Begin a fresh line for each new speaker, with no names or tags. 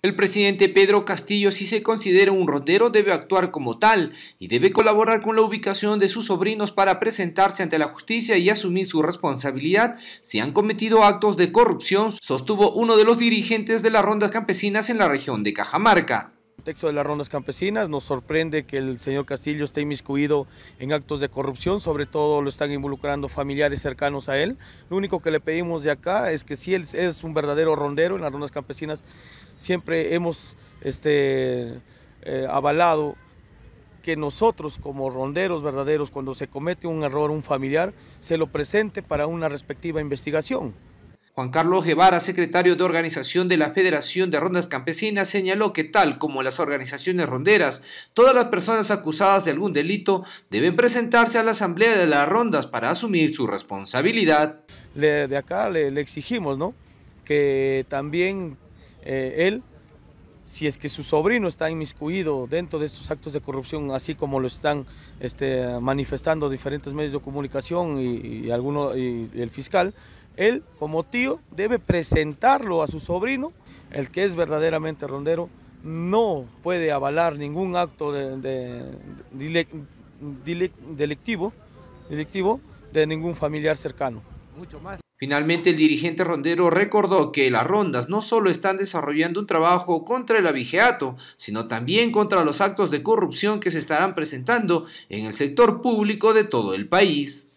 El presidente Pedro Castillo, si se considera un rotero, debe actuar como tal y debe colaborar con la ubicación de sus sobrinos para presentarse ante la justicia y asumir su responsabilidad si han cometido actos de corrupción, sostuvo uno de los dirigentes de las rondas campesinas en la región de Cajamarca
contexto de las rondas campesinas. Nos sorprende que el señor Castillo esté inmiscuido en actos de corrupción, sobre todo lo están involucrando familiares cercanos a él. Lo único que le pedimos de acá es que si él es un verdadero rondero en las rondas campesinas, siempre hemos este, eh, avalado que nosotros como ronderos verdaderos, cuando se comete un error un familiar, se lo presente para una respectiva investigación. Juan Carlos Guevara, secretario de organización de la Federación
de Rondas Campesinas, señaló que tal como las organizaciones ronderas, todas las personas acusadas de algún delito deben presentarse a la Asamblea de las Rondas para asumir su responsabilidad.
de acá le, exigimos ¿no? que también eh, él, si es que su sobrino está inmiscuido dentro de estos actos de corrupción, así como lo están este, manifestando diferentes medios de comunicación y, y el fiscal, él como tío debe presentarlo a su sobrino, el que es verdaderamente rondero, no puede avalar ningún acto de, delictivo, delictivo de ningún familiar cercano.
Mucho más. Finalmente, el dirigente rondero recordó que las rondas no solo están desarrollando un trabajo contra el abigeato, sino también contra los actos de corrupción que se estarán presentando en el sector público de todo el país.